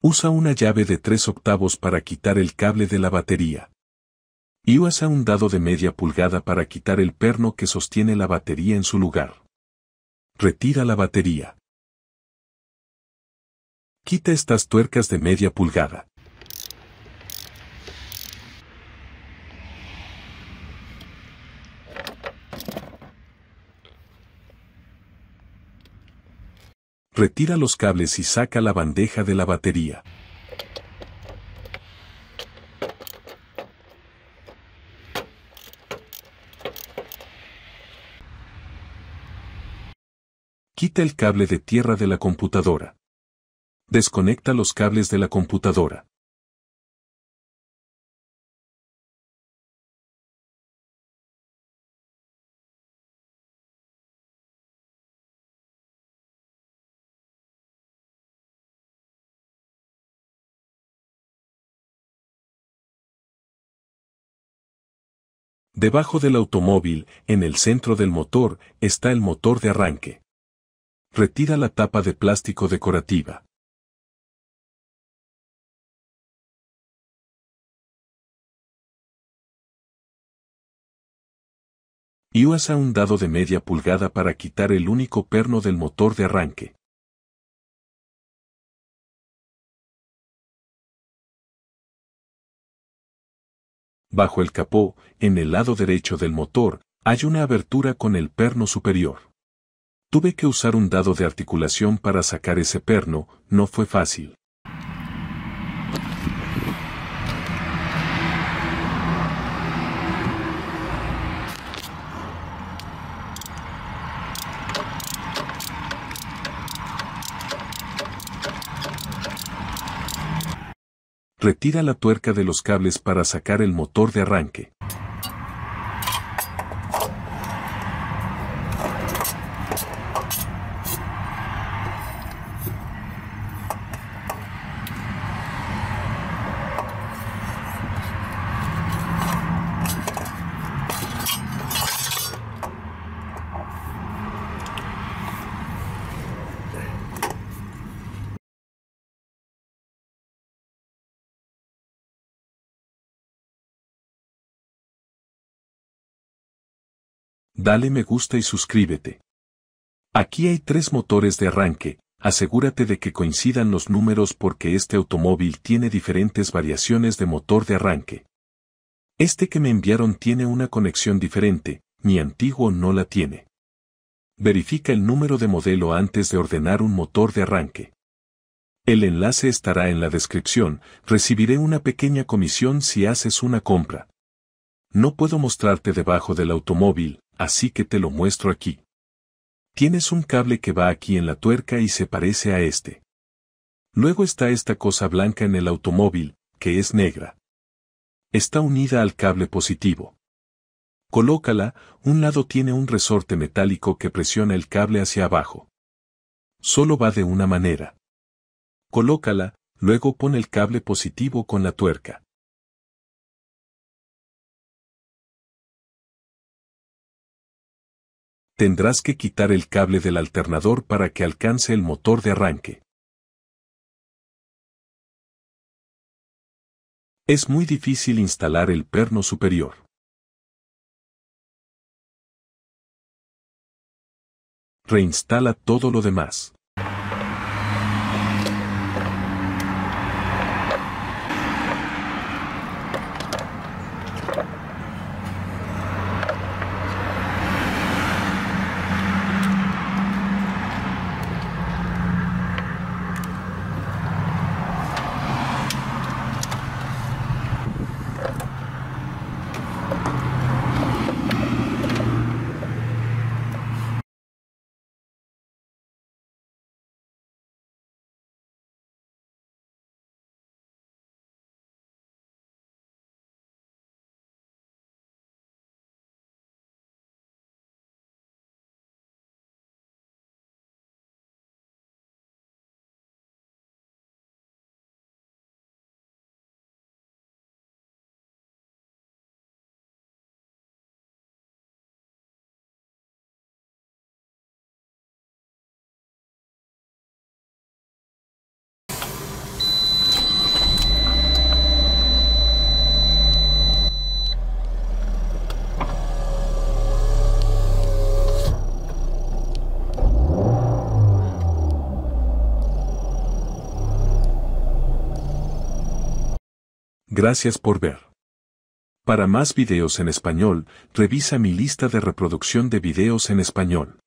Usa una llave de 3 octavos para quitar el cable de la batería. Y usa un dado de media pulgada para quitar el perno que sostiene la batería en su lugar. Retira la batería. Quita estas tuercas de media pulgada. Retira los cables y saca la bandeja de la batería. Quita el cable de tierra de la computadora. Desconecta los cables de la computadora. Debajo del automóvil, en el centro del motor, está el motor de arranque. Retira la tapa de plástico decorativa. Y usa un dado de media pulgada para quitar el único perno del motor de arranque. Bajo el capó, en el lado derecho del motor, hay una abertura con el perno superior. Tuve que usar un dado de articulación para sacar ese perno, no fue fácil. retira la tuerca de los cables para sacar el motor de arranque. dale me gusta y suscríbete. Aquí hay tres motores de arranque, asegúrate de que coincidan los números porque este automóvil tiene diferentes variaciones de motor de arranque. Este que me enviaron tiene una conexión diferente, mi antiguo no la tiene. Verifica el número de modelo antes de ordenar un motor de arranque. El enlace estará en la descripción, recibiré una pequeña comisión si haces una compra. No puedo mostrarte debajo del automóvil, así que te lo muestro aquí. Tienes un cable que va aquí en la tuerca y se parece a este. Luego está esta cosa blanca en el automóvil, que es negra. Está unida al cable positivo. Colócala, un lado tiene un resorte metálico que presiona el cable hacia abajo. Solo va de una manera. Colócala, luego pon el cable positivo con la tuerca. tendrás que quitar el cable del alternador para que alcance el motor de arranque. Es muy difícil instalar el perno superior. Reinstala todo lo demás. Gracias por ver. Para más videos en español, revisa mi lista de reproducción de videos en español.